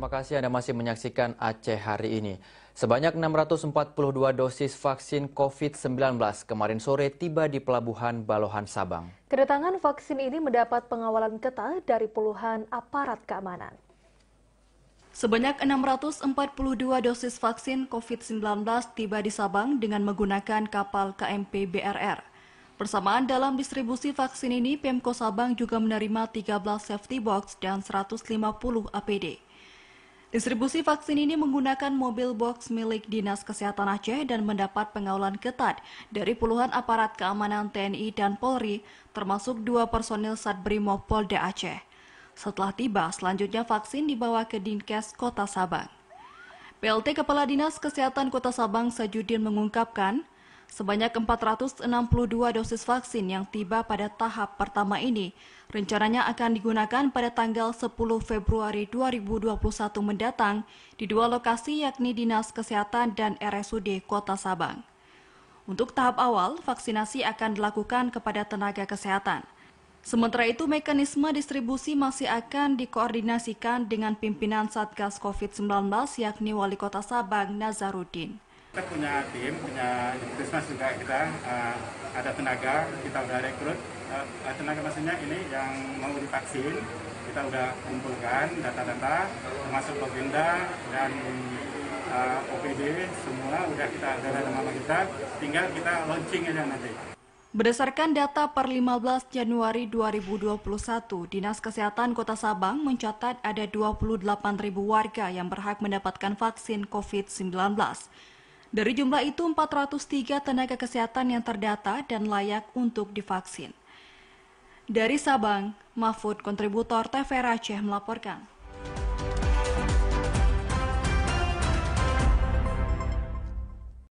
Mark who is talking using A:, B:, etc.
A: Terima kasih Anda masih menyaksikan Aceh hari ini. Sebanyak 642 dosis vaksin COVID-19 kemarin sore tiba di Pelabuhan Balohan Sabang.
B: Kedatangan vaksin ini mendapat pengawalan ketat dari puluhan aparat keamanan. Sebanyak 642 dosis vaksin COVID-19 tiba di Sabang dengan menggunakan kapal KMP BRR. Persamaan dalam distribusi vaksin ini, Pemko Sabang juga menerima 13 safety box dan 150 APD. Distribusi vaksin ini menggunakan mobil box milik Dinas Kesehatan Aceh dan mendapat pengawalan ketat dari puluhan aparat keamanan TNI dan Polri, termasuk dua personil Satbrimob Polda Aceh. Setelah tiba, selanjutnya vaksin dibawa ke Dinkes Kota Sabang. PLT Kepala Dinas Kesehatan Kota Sabang Sajudin mengungkapkan, Sebanyak 462 dosis vaksin yang tiba pada tahap pertama ini rencananya akan digunakan pada tanggal 10 Februari 2021 mendatang di dua lokasi yakni Dinas Kesehatan dan RSUD Kota Sabang. Untuk tahap awal, vaksinasi akan dilakukan kepada tenaga kesehatan. Sementara itu, mekanisme distribusi masih akan dikoordinasikan dengan pimpinan Satgas COVID-19 yakni Wali Kota Sabang Nazarudin.
C: Kita punya tim, punya Christmas juga kita uh, ada tenaga, kita udah rekrut uh, tenaga maksudnya ini yang mau divaksin, kita udah kumpulkan data-data termasuk legenda dan uh, OPD semua udah kita ada nama kita, tinggal kita launching aja nanti.
B: Berdasarkan data per 15 Januari 2021, Dinas Kesehatan Kota Sabang mencatat ada 28.000 warga yang berhak mendapatkan vaksin COVID-19. Dari jumlah itu, 403 tenaga kesehatan yang terdata dan layak untuk divaksin. Dari Sabang, Mahfud, kontributor Aceh melaporkan.